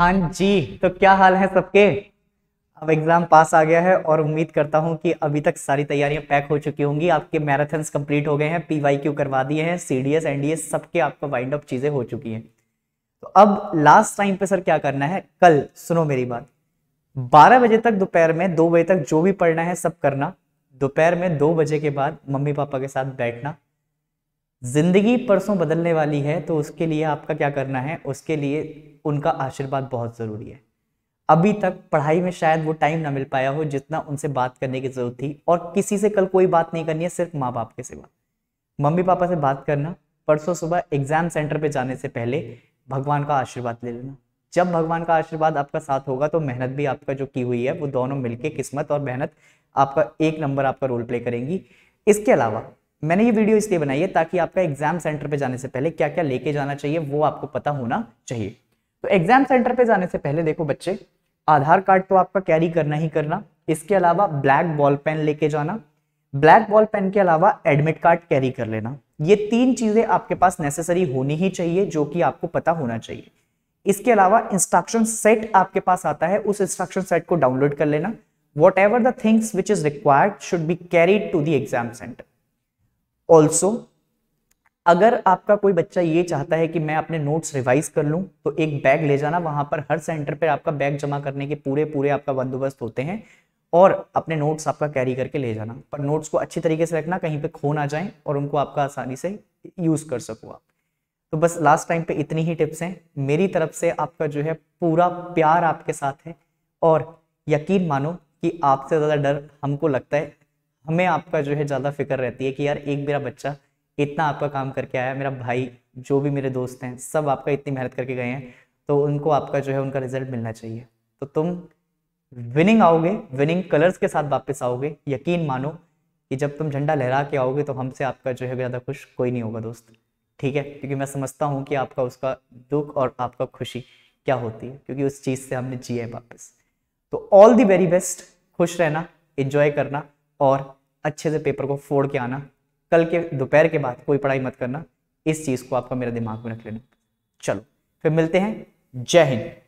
हाँ जी तो क्या हाल है सबके अब एग्ज़ाम पास आ गया है और उम्मीद करता हूँ कि अभी तक सारी तैयारियां पैक हो चुकी होंगी आपके मैराथन्स कंप्लीट हो गए हैं पीवाईक्यू करवा दिए हैं सीडीएस एनडीएस सबके आपका वाइंड अप चीज़ें हो चुकी हैं तो अब लास्ट टाइम पे सर क्या करना है कल सुनो मेरी बात बारह बजे तक दोपहर में दो बजे तक जो भी पढ़ना है सब करना दोपहर में दो बजे के बाद मम्मी पापा के साथ बैठना ज़िंदगी परसों बदलने वाली है तो उसके लिए आपका क्या करना है उसके लिए उनका आशीर्वाद बहुत ज़रूरी है अभी तक पढ़ाई में शायद वो टाइम ना मिल पाया हो जितना उनसे बात करने की ज़रूरत थी और किसी से कल कोई बात नहीं करनी है सिर्फ माँ बाप के सिवा मम्मी पापा से बात करना परसों सुबह एग्जाम सेंटर पे जाने से पहले भगवान का आशीर्वाद ले लेना जब भगवान का आशीर्वाद आपका साथ होगा तो मेहनत भी आपका जो की हुई है वो दोनों मिलके किस्मत और मेहनत आपका एक नंबर आपका रोल प्ले करेंगी इसके अलावा मैंने ये वीडियो इसलिए बनाई है ताकि आपका एग्जाम सेंटर पे जाने से पहले क्या क्या लेके जाना चाहिए वो आपको पता होना चाहिए तो एग्जाम सेंटर पे जाने से पहले देखो बच्चे आधार कार्ड तो आपका कैरी करना ही करना इसके अलावा ब्लैक बॉल पेन लेके जाना ब्लैक बॉल पेन के अलावा एडमिट कार्ड कैरी कर लेना ये तीन चीजें आपके पास नेसेसरी होनी ही चाहिए जो कि आपको पता होना चाहिए इसके अलावा इंस्ट्रक्शन सेट आपके पास आता है उस इंस्ट्रक्शन सेट को डाउनलोड कर लेना whatever the things which is required should be carried to the exam centre also अगर आपका कोई बच्चा ये चाहता है कि मैं अपने नोट्स रिवाइज कर लूँ तो एक बैग ले जाना वहाँ पर हर सेंटर पर आपका बैग जमा करने के पूरे पूरे आपका बंदोबस्त होते हैं और अपने नोट्स आपका कैरी करके ले जाना पर नोट्स को अच्छे तरीके से रखना कहीं पे खो ना जाए और उनको आपका आसानी से यूज़ कर सको आप तो बस लास्ट टाइम पे इतनी ही टिप्स हैं मेरी तरफ से आपका जो है पूरा प्यार आपके साथ है और यकीन मानो कि आपसे ज़्यादा डर हमको लगता है हमें आपका जो है ज़्यादा फिक्र रहती है कि यार एक मेरा बच्चा इतना आपका काम करके आया मेरा भाई जो भी मेरे दोस्त हैं सब आपका इतनी मेहनत करके गए हैं तो उनको आपका जो है उनका रिजल्ट मिलना चाहिए तो तुम विनिंग आओगे विनिंग कलर्स के साथ वापस आओगे यकीन मानो कि जब तुम झंडा लहरा के आओगे तो हमसे आपका जो है ज़्यादा खुश कोई नहीं होगा दोस्त ठीक है क्योंकि मैं समझता हूँ कि आपका उसका दुख और आपका खुशी क्या होती है क्योंकि उस चीज़ से हमने जिया है वापस तो ऑल दी वेरी बेस्ट खुश रहना इन्जॉय करना और अच्छे से पेपर को फोड़ के आना कल के दोपहर के बाद कोई पढ़ाई मत करना इस चीज़ को आपका मेरा दिमाग में रख लेना चलो फिर मिलते हैं जय हिंद